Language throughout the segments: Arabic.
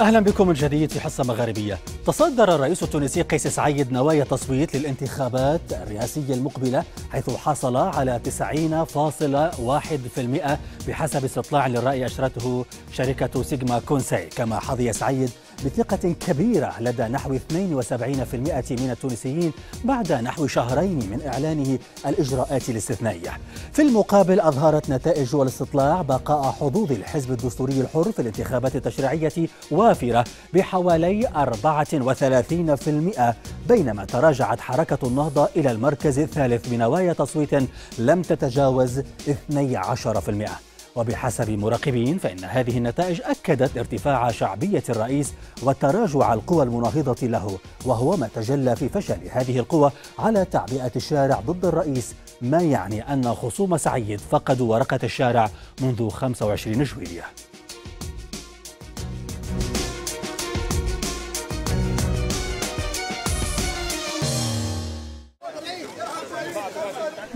أهلا بكم الجديد في حصة مغاربية تصدر الرئيس التونسي قيس سعيد نوايا التصويت للانتخابات الرئاسية المقبلة حيث حصل على 90.1% بحسب استطلاع للرأي أشرته شركة سيجما كونسي كما حظي سعيد بثقة كبيرة لدى نحو 72% من التونسيين بعد نحو شهرين من إعلانه الإجراءات الاستثنائية في المقابل أظهرت نتائج الاستطلاع بقاء حظوظ الحزب الدستوري الحر في الانتخابات التشريعية وافرة بحوالي 34% بينما تراجعت حركة النهضة إلى المركز الثالث بنوايا تصويت لم تتجاوز 12% وبحسب مراقبين فإن هذه النتائج أكدت ارتفاع شعبية الرئيس وتراجع القوى المناهضة له وهو ما تجلى في فشل هذه القوى على تعبئة الشارع ضد الرئيس ما يعني أن خصوم سعيد فقدوا ورقة الشارع منذ 25 جويلية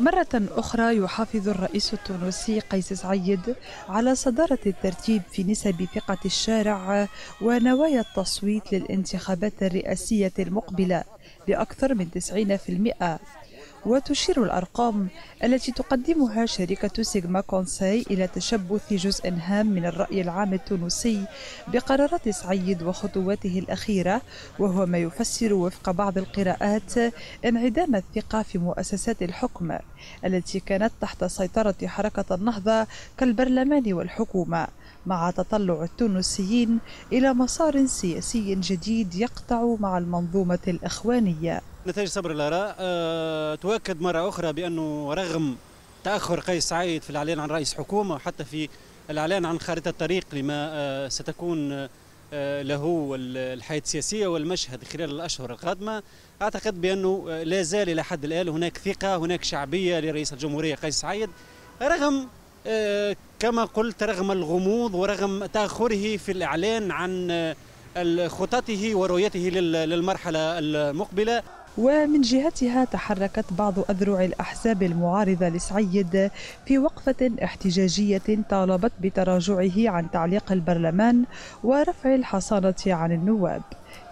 مرة أخرى يحافظ الرئيس التونسي قيس سعيد على صدارة الترتيب في نسب ثقة الشارع ونوايا التصويت للانتخابات الرئاسية المقبلة بأكثر من 90% وتشير الأرقام التي تقدمها شركة سيغما كونساي إلى تشبث جزء هام من الرأي العام التونسي بقرارات سعيد وخطواته الأخيرة وهو ما يفسر وفق بعض القراءات انعدام الثقة في مؤسسات الحكم التي كانت تحت سيطرة حركة النهضة كالبرلمان والحكومة مع تطلع التونسيين إلى مسار سياسي جديد يقطع مع المنظومة الإخوانية نتائج صبر الآراء أه تؤكد مرة أخرى بأنه رغم تأخر قيس سعيد في الإعلان عن رئيس حكومة وحتى في الإعلان عن خارطة الطريق لما أه ستكون أه له الحياة السياسية والمشهد خلال الأشهر القادمة أعتقد بأنه آه، لا زال إلى حد الآن هناك ثقة هناك شعبية لرئيس الجمهورية قيس سعيد رغم آه، كما قلت رغم الغموض ورغم تأخره في الإعلان عن آه، خططه ورؤيته للمرحلة المقبلة ومن جهتها تحركت بعض أذرع الأحزاب المعارضة لسعيد في وقفة احتجاجية طالبت بتراجعه عن تعليق البرلمان ورفع الحصانة عن النواب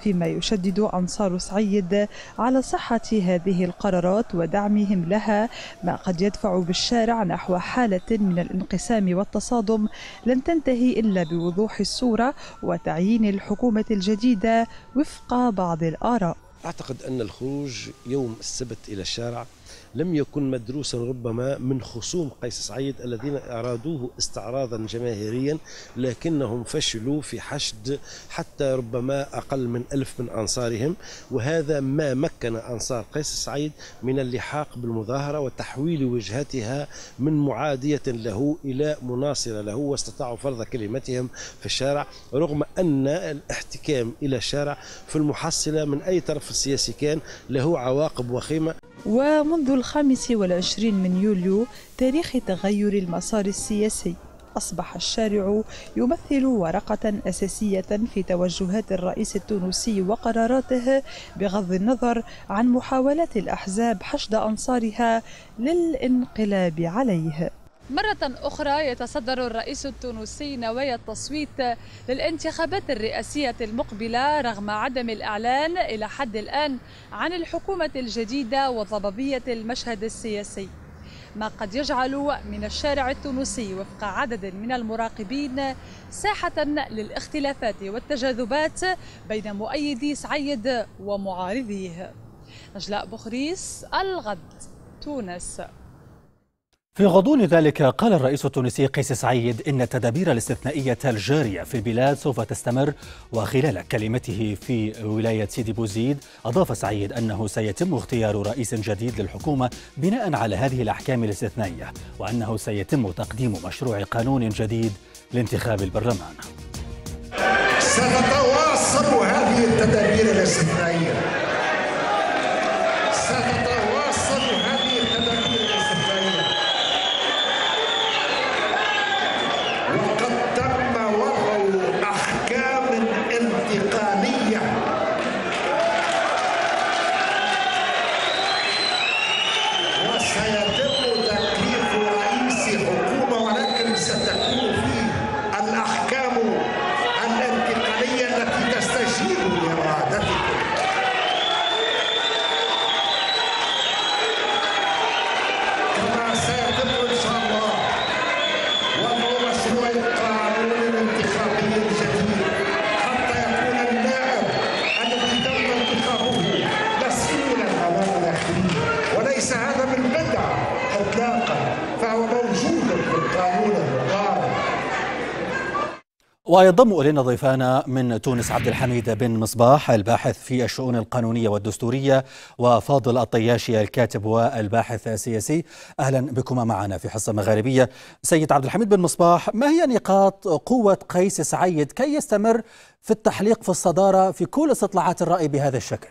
فيما يشدد أنصار سعيد على صحة هذه القرارات ودعمهم لها ما قد يدفع بالشارع نحو حالة من الانقسام والتصادم لن تنتهي إلا بوضوح الصورة وتعيين الحكومة الجديدة وفق بعض الآراء أعتقد أن الخروج يوم السبت إلى الشارع لم يكن مدروسا ربما من خصوم قيس سعيد الذين أرادوه استعراضا جماهيريا لكنهم فشلوا في حشد حتى ربما أقل من ألف من أنصارهم وهذا ما مكن أنصار قيس سعيد من اللحاق بالمظاهرة وتحويل وجهتها من معادية له إلى مناصرة له واستطاعوا فرض كلمتهم في الشارع رغم أن الاحتكام إلى الشارع في المحصلة من أي طرف السياسي كان له عواقب وخيمة ومنذ الخامس والعشرين من يوليو تاريخ تغير المسار السياسي أصبح الشارع يمثل ورقة أساسية في توجهات الرئيس التونسي وقراراته بغض النظر عن محاولات الأحزاب حشد أنصارها للانقلاب عليه مرة أخرى يتصدر الرئيس التونسي نوايا التصويت للانتخابات الرئاسية المقبلة رغم عدم الإعلان إلى حد الآن عن الحكومة الجديدة وضبابية المشهد السياسي ما قد يجعل من الشارع التونسي وفق عدد من المراقبين ساحة للاختلافات والتجاذبات بين مؤيدي سعيد ومعارضيه نجلاء بخريس الغد تونس في غضون ذلك قال الرئيس التونسي قيس سعيد إن التدابير الاستثنائية الجارية في البلاد سوف تستمر وخلال كلمته في ولاية سيدي بوزيد أضاف سعيد أنه سيتم اختيار رئيس جديد للحكومة بناء على هذه الأحكام الاستثنائية وأنه سيتم تقديم مشروع قانون جديد لانتخاب البرلمان سنتواصل هذه التدابير الاستثنائية وينضم الينا ضيفانا من تونس عبد الحميد بن مصباح الباحث في الشؤون القانونيه والدستوريه وفاضل الطياشي الكاتب والباحث السياسي اهلا بكما معنا في حصه مغاربيه. سيد عبد الحميد بن مصباح ما هي نقاط قوه قيس سعيد كي يستمر في التحليق في الصداره في كل استطلاعات الراي بهذا الشكل؟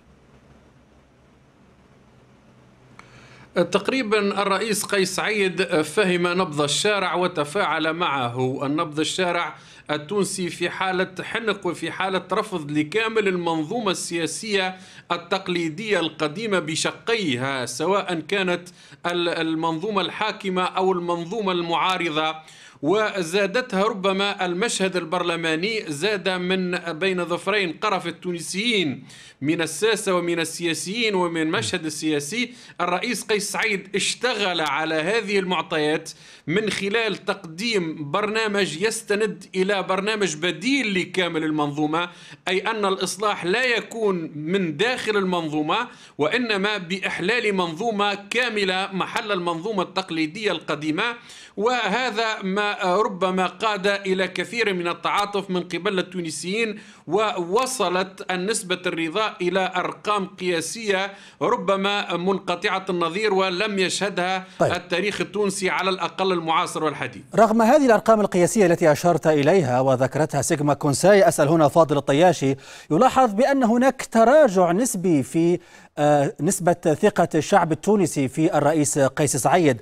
تقريبا الرئيس قيس سعيد فهم نبض الشارع وتفاعل معه النبض الشارع التونسي في حالة حنق وفي حالة رفض لكامل المنظومة السياسية التقليدية القديمة بشقيها سواء كانت المنظومة الحاكمة أو المنظومة المعارضة وزادتها ربما المشهد البرلماني زاد من بين ظفرين قرف التونسيين من الساسة ومن السياسيين ومن المشهد السياسي الرئيس قيس سعيد اشتغل على هذه المعطيات من خلال تقديم برنامج يستند إلى برنامج بديل لكامل المنظومة أي أن الإصلاح لا يكون من داخل المنظومة وإنما بإحلال منظومة كاملة محل المنظومة التقليدية القديمة وهذا ما ربما قاد الى كثير من التعاطف من قبل التونسيين ووصلت النسبه الرضا الى ارقام قياسيه ربما منقطعه النظير ولم يشهدها طيب. التاريخ التونسي على الاقل المعاصر والحديث. رغم هذه الارقام القياسيه التي اشرت اليها وذكرتها سيغما كونساي اسال هنا فاضل الطياشي يلاحظ بان هناك تراجع نسبي في آه، نسبه ثقه الشعب التونسي في الرئيس قيس سعيد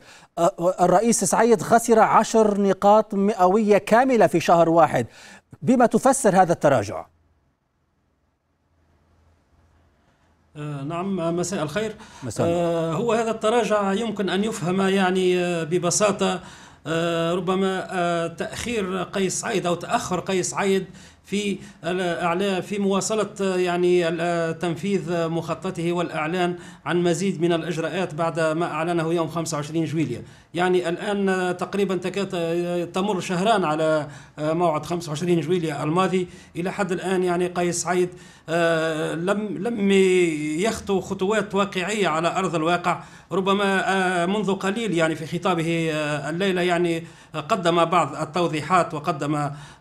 الرئيس سعيد خسر عشر نقاط مئوية كاملة في شهر واحد بما تفسر هذا التراجع؟ آه، نعم مساء الخير مساء. آه، هو هذا التراجع يمكن أن يفهم يعني آه، ببساطة ربما تأخير قيس سعيد أو تأخر قيس سعيد في الاعلان في مواصلة يعني تنفيذ مخططه والإعلان عن مزيد من الإجراءات بعد ما أعلنه يوم 25 جويليا يعني الآن تقريبا تكاد تمر شهران على موعد 25 جويليا الماضي إلى حد الآن يعني قيس سعيد لم لم يخطو خطوات واقعية على أرض الواقع ربما منذ قليل يعني في خطابه الليلة يعني قدم بعض التوضيحات وقدم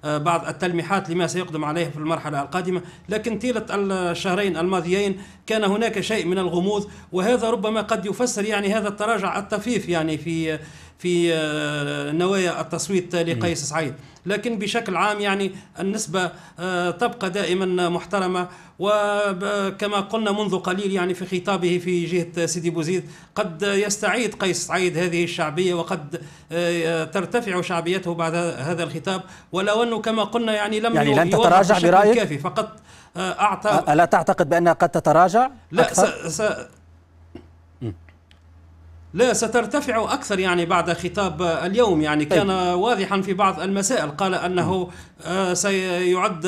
آه، بعض التلميحات لما سيقدم عليه في المرحلة القادمة لكن طيلة الشهرين الماضيين كان هناك شيء من الغموض وهذا ربما قد يفسر يعني هذا التراجع الطفيف يعني في آه، في آه، نوايا التصويت لقيس سعيد لكن بشكل عام يعني النسبة آه، تبقى دائما محترمة وكما قلنا منذ قليل يعني في خطابه في جهة سيدي بوزيد قد يستعيد قيس سعيد هذه الشعبية وقد آه، ترتفع شعبيته بعد هذا الخطاب ولو أنه كما قلنا يعني لم يعني لن تتراجع برأيك كافي فقط أعطى ألا تعتقد بأنها قد تتراجع لا أكثر؟ س... س... لا سترتفع أكثر يعني بعد خطاب اليوم يعني كان طيب. واضحا في بعض المسائل قال أنه آه، سيعد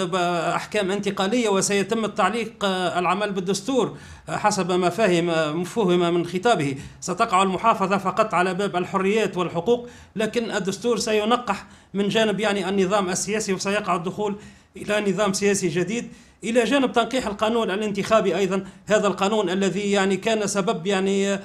أحكام انتقالية وسيتم التعليق آه، العمل بالدستور آه، حسب ما فهم مفهوم من خطابه ستقع المحافظة فقط على باب الحريات والحقوق لكن الدستور سينقح من جانب يعني النظام السياسي وسيقع الدخول إلى نظام سياسي جديد إلى جانب تنقيح القانون الانتخابي أيضا هذا القانون الذي يعني كان سبب يعني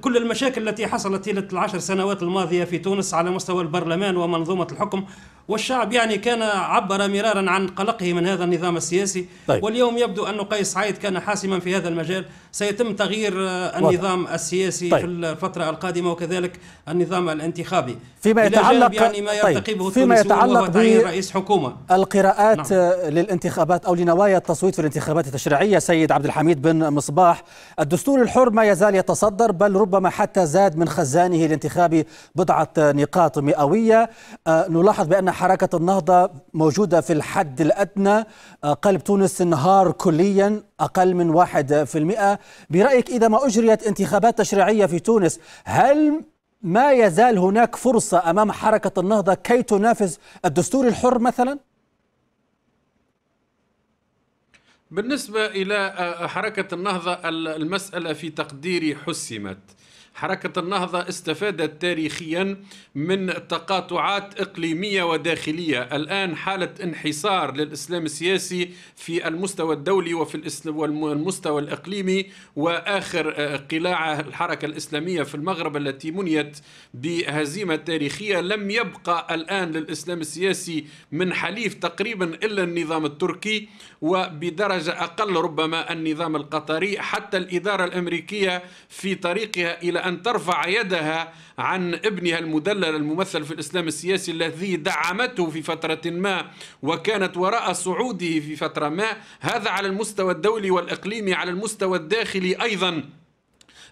كل المشاكل التي حصلت طيلة العشر سنوات الماضية في تونس على مستوى البرلمان ومنظومة الحكم والشعب يعني كان عبر مرارا عن قلقه من هذا النظام السياسي طيب. واليوم يبدو أن قيس سعيد كان حاسما في هذا المجال سيتم تغيير النظام وضع. السياسي طيب. في الفترة القادمة وكذلك النظام الانتخابي فيما يتعلق يعني ما طيب. فيما يتعلق رئيس حكومة القراءات نعم. للانتخابات أو لنوايا التصويت في الانتخابات التشريعية سيد عبد الحميد بن مصباح الدستور الحر ما يزال يتصدر بل ربما حتى زاد من خزانه الانتخابي بضعة نقاط مئوية آه، نلاحظ بأن حركة النهضة موجودة في الحد الأدنى قلب تونس انهار كليا أقل من واحد في المئة برأيك إذا ما أجريت انتخابات تشريعية في تونس هل ما يزال هناك فرصة أمام حركة النهضة كي تنافس الدستور الحر مثلا؟ بالنسبة إلى حركة النهضة المسألة في تقديري حسمت حركة النهضة استفادت تاريخيا من تقاطعات إقليمية وداخلية الآن حالة انحصار للإسلام السياسي في المستوى الدولي وفي المستوى الإقليمي وآخر آه، قلاع الحركة الإسلامية في المغرب التي منيت بهزيمة تاريخية لم يبقى الآن للإسلام السياسي من حليف تقريبا إلا النظام التركي وبدرجة أقل ربما النظام القطري حتى الإدارة الأمريكية في طريقها إلى أن ترفع يدها عن ابنها المدلل الممثل في الإسلام السياسي الذي دعمته في فترة ما وكانت وراء صعوده في فترة ما هذا على المستوى الدولي والإقليمي على المستوى الداخلي أيضا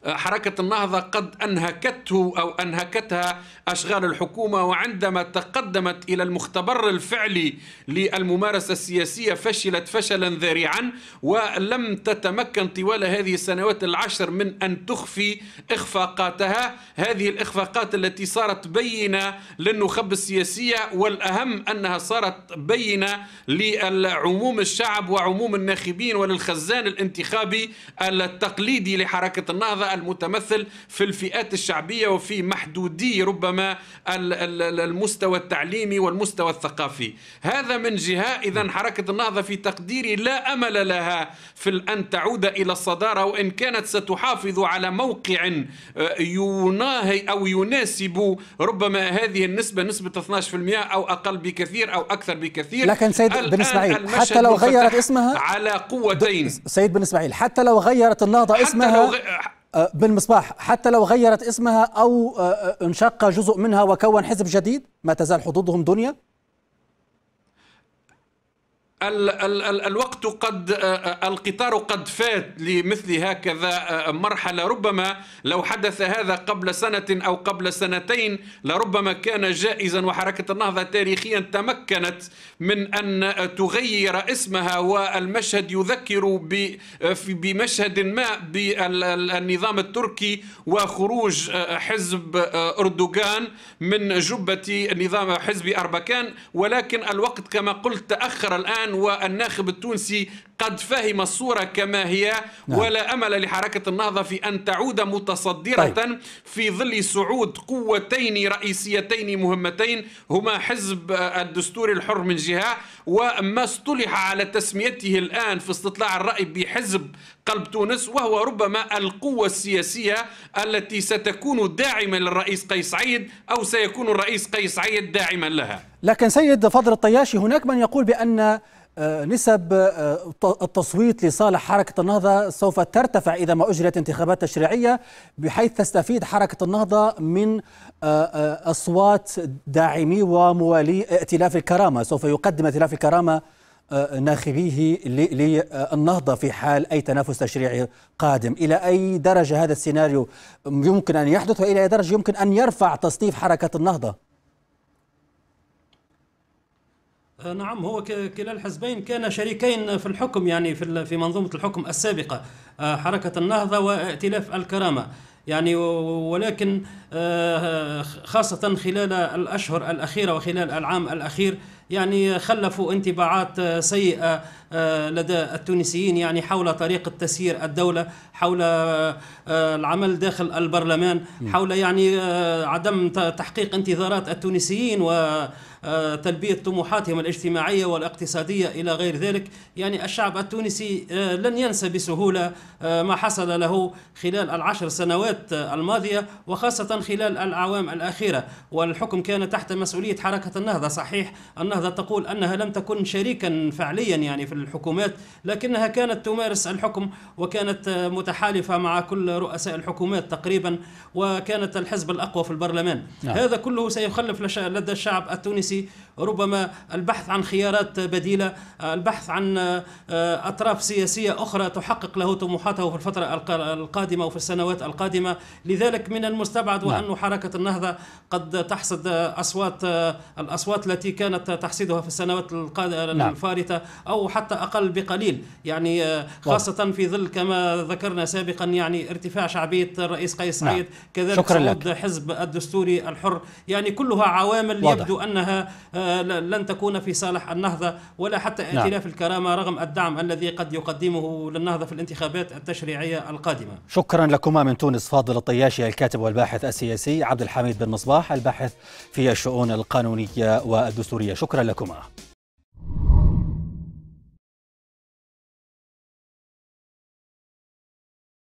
حركة النهضة قد أنهكته أو أنهكتها أشغال الحكومة وعندما تقدمت إلى المختبر الفعلي للممارسة السياسية فشلت فشلا ذريعا ولم تتمكن طوال هذه السنوات العشر من أن تخفي إخفاقاتها هذه الإخفاقات التي صارت بينة للنخب السياسية والأهم أنها صارت بينة لعموم الشعب وعموم الناخبين وللخزان الانتخابي التقليدي لحركة النهضة المتمثل في الفئات الشعبية وفي محدودي ربما المستوى التعليمي والمستوى الثقافي هذا من جهة إذا نعم. حركة النهضة في تقديري لا أمل لها في أن تعود إلى الصدارة وإن كانت ستحافظ على موقع آه، يناهي أو يناسب ربما هذه النسبة نسبة 12% أو أقل بكثير أو أكثر بكثير لكن سيد بن إسماعيل حتى لو غيرت اسمها على قوتين سيد بن إسماعيل حتى لو غيرت النهضة اسمها آه، بن مصباح حتى لو غيرت اسمها أو آه، آه، انشق جزء منها وكون حزب جديد ما تزال حدودهم دنيا ال ال ال الوقت قد آه، آه، القطار قد فات لمثل هكذا آه، مرحلة ربما لو حدث هذا قبل سنة أو قبل سنتين لربما كان جائزا وحركة النهضة تاريخيا تمكنت من أن تغير اسمها والمشهد يذكر بمشهد ما بالنظام التركي وخروج حزب أردوغان من جبة نظام حزب أربكان ولكن الوقت كما قلت تأخر الآن الان والناخب التونسي قد فهم الصورة كما هي نعم. ولا أمل لحركة النهضة في أن تعود متصدرة طيب. في ظل صعود قوتين رئيسيتين مهمتين هما حزب الدستور الحر من جهة وما اصطلح على تسميته الآن في استطلاع الرأي بحزب قلب تونس وهو ربما القوة السياسية التي ستكون داعمة للرئيس قيس سعيد أو سيكون الرئيس قيس سعيد داعما لها لكن سيد فضل الطياشي هناك من يقول بأن آه، نسب آه، التصويت لصالح حركة النهضة سوف ترتفع إذا ما أجريت انتخابات تشريعية بحيث تستفيد حركة النهضة من آه، أصوات داعمي وموالي ائتلاف الكرامة سوف يقدم ائتلاف الكرامة ناخبيه للنهضة في حال أي تنافس تشريعي قادم إلى أي درجة هذا السيناريو يمكن أن يحدث وإلى أي درجة يمكن أن يرفع تصنيف حركة النهضة آه، نعم هو كلا الحزبين كان شريكين في الحكم يعني في في منظومه الحكم السابقه آه، حركه النهضه وائتلاف الكرامه يعني ولكن آه، خاصه خلال الاشهر الاخيره وخلال العام الاخير يعني خلفوا انطباعات سيئه آه، لدى التونسيين يعني حول طريقة تسيير الدولة حول آه، العمل داخل البرلمان حول يعني آه، عدم تحقيق انتظارات التونسيين و تلبية طموحاتهم الاجتماعية والاقتصادية إلى غير ذلك يعني الشعب التونسي لن ينسى بسهولة ما حصل له خلال العشر سنوات الماضية وخاصة خلال الأعوام الأخيرة والحكم كان تحت مسؤولية حركة النهضة صحيح النهضة تقول أنها لم تكن شريكا فعليا يعني في الحكومات لكنها كانت تمارس الحكم وكانت متحالفة مع كل رؤساء الحكومات تقريبا وكانت الحزب الأقوى في البرلمان نعم. هذا كله سيخلف لدى الشعب التونسي ربما البحث عن خيارات بديلة البحث عن آه، أطراف سياسية أخرى تحقق له طموحاته في الفترة القادمة وفي السنوات القادمة لذلك من المستبعد نعم. وأن حركة النهضة قد تحصد أصوات آه، الأصوات التي كانت تحصدها في السنوات نعم. الفارطة أو حتى أقل بقليل يعني آه، خاصة في ظل كما ذكرنا سابقا يعني ارتفاع شعبية الرئيس قيس نعم. سعيد كذلك صعود حزب الدستوري الحر يعني كلها عوامل يبدو أنها لن تكون في صالح النهضة ولا حتى نعم. ائتلاف نعم. الكرامة رغم الدعم الذي قد يقدمه للنهضة في الانتخابات التشريعية القادمة شكرا لكما من تونس فاضل الطياشي الكاتب والباحث السياسي عبد الحميد بن مصباح الباحث في الشؤون القانونية والدستورية شكرا لكما